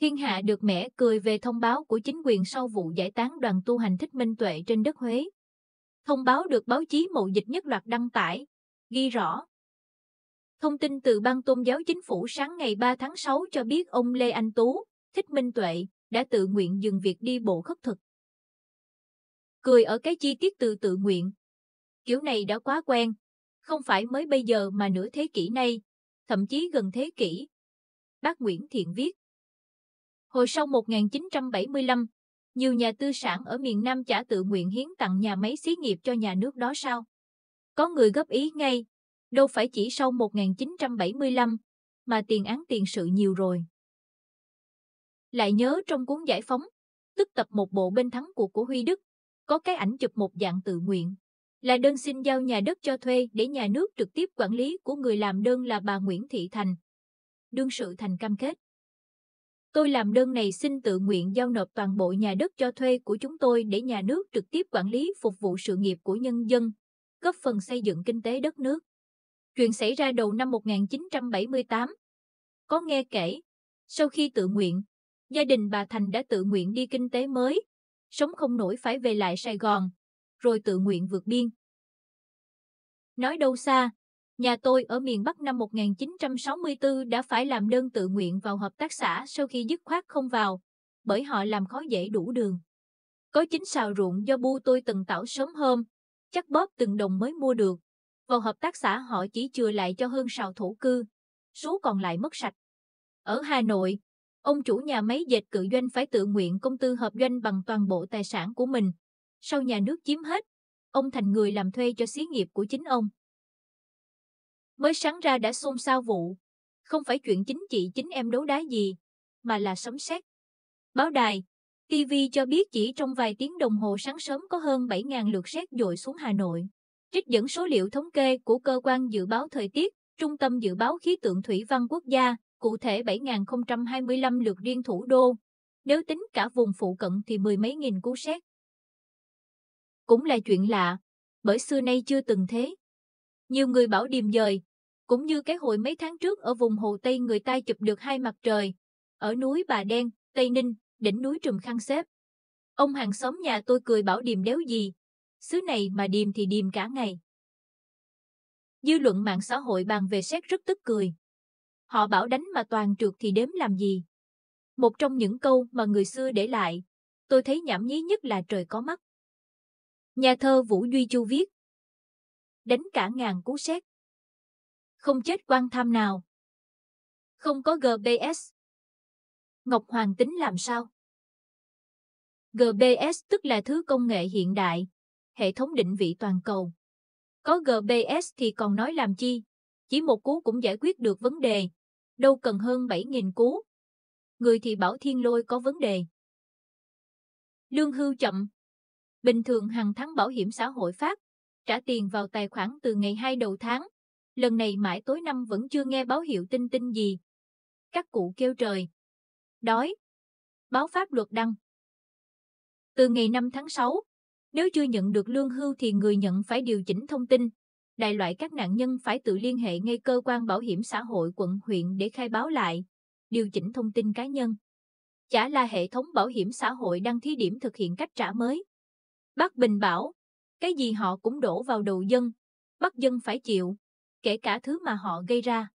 Thiên hạ được mẻ cười về thông báo của chính quyền sau vụ giải tán đoàn tu hành thích minh tuệ trên đất Huế. Thông báo được báo chí mậu dịch nhất loạt đăng tải, ghi rõ. Thông tin từ Ban Tôn giáo Chính phủ sáng ngày 3 tháng 6 cho biết ông Lê Anh Tú, Thích Minh Tuệ, đã tự nguyện dừng việc đi bộ khất thực. Cười ở cái chi tiết từ tự nguyện. Kiểu này đã quá quen, không phải mới bây giờ mà nửa thế kỷ nay, thậm chí gần thế kỷ. Bác Nguyễn Thiện viết. Hồi sau 1975, nhiều nhà tư sản ở miền Nam chả tự nguyện hiến tặng nhà máy xí nghiệp cho nhà nước đó sao? Có người góp ý ngay, đâu phải chỉ sau 1975, mà tiền án tiền sự nhiều rồi. Lại nhớ trong cuốn giải phóng, tức tập một bộ bên thắng cuộc của Huy Đức, có cái ảnh chụp một dạng tự nguyện, là đơn xin giao nhà đất cho thuê để nhà nước trực tiếp quản lý của người làm đơn là bà Nguyễn Thị Thành. Đương sự Thành cam kết, Tôi làm đơn này xin tự nguyện giao nộp toàn bộ nhà đất cho thuê của chúng tôi để nhà nước trực tiếp quản lý phục vụ sự nghiệp của nhân dân, góp phần xây dựng kinh tế đất nước. Chuyện xảy ra đầu năm 1978. Có nghe kể, sau khi tự nguyện, gia đình bà Thành đã tự nguyện đi kinh tế mới, sống không nổi phải về lại Sài Gòn, rồi tự nguyện vượt biên. Nói đâu xa, Nhà tôi ở miền Bắc năm 1964 đã phải làm đơn tự nguyện vào hợp tác xã sau khi dứt khoát không vào, bởi họ làm khó dễ đủ đường. Có chính xào ruộng do bu tôi từng tảo sớm hôm, chắc bóp từng đồng mới mua được. Vào hợp tác xã họ chỉ chừa lại cho hơn sào thổ cư, số còn lại mất sạch. Ở Hà Nội, ông chủ nhà máy dệt cự doanh phải tự nguyện công tư hợp doanh bằng toàn bộ tài sản của mình. Sau nhà nước chiếm hết, ông thành người làm thuê cho xí nghiệp của chính ông mới sáng ra đã xôn xao vụ. Không phải chuyện chính chị chính em đấu đá gì, mà là sấm xét. Báo đài, TV cho biết chỉ trong vài tiếng đồng hồ sáng sớm có hơn 7.000 lượt xét dội xuống Hà Nội. Trích dẫn số liệu thống kê của Cơ quan Dự báo Thời tiết, Trung tâm Dự báo Khí tượng Thủy văn Quốc gia, cụ thể 7.025 lượt riêng thủ đô. Nếu tính cả vùng phụ cận thì mười mấy nghìn cú xét. Cũng là chuyện lạ, bởi xưa nay chưa từng thế. Nhiều người bảo điềm dời, cũng như cái hồi mấy tháng trước ở vùng Hồ Tây người ta chụp được hai mặt trời, ở núi Bà Đen, Tây Ninh, đỉnh núi Trùm Khăn Xếp. Ông hàng xóm nhà tôi cười bảo điềm đéo gì, xứ này mà điềm thì điềm cả ngày. Dư luận mạng xã hội bàn về xét rất tức cười. Họ bảo đánh mà toàn trượt thì đếm làm gì. Một trong những câu mà người xưa để lại, tôi thấy nhảm nhí nhất là trời có mắt. Nhà thơ Vũ Duy Chu viết Đánh cả ngàn cú xét không chết quan tham nào. Không có GPS, Ngọc Hoàng tính làm sao? GPS tức là thứ công nghệ hiện đại, hệ thống định vị toàn cầu. Có GPS thì còn nói làm chi, chỉ một cú cũng giải quyết được vấn đề, đâu cần hơn 7.000 cú. Người thì bảo thiên lôi có vấn đề. Lương hưu chậm. Bình thường hàng tháng bảo hiểm xã hội phát, trả tiền vào tài khoản từ ngày 2 đầu tháng, Lần này mãi tối năm vẫn chưa nghe báo hiệu tin tin gì. Các cụ kêu trời. Đói. Báo pháp luật đăng. Từ ngày 5 tháng 6, nếu chưa nhận được lương hưu thì người nhận phải điều chỉnh thông tin. Đại loại các nạn nhân phải tự liên hệ ngay cơ quan bảo hiểm xã hội quận huyện để khai báo lại, điều chỉnh thông tin cá nhân. Chả là hệ thống bảo hiểm xã hội đang thí điểm thực hiện cách trả mới. Bác Bình bảo, cái gì họ cũng đổ vào đầu dân, bắt dân phải chịu kể cả thứ mà họ gây ra.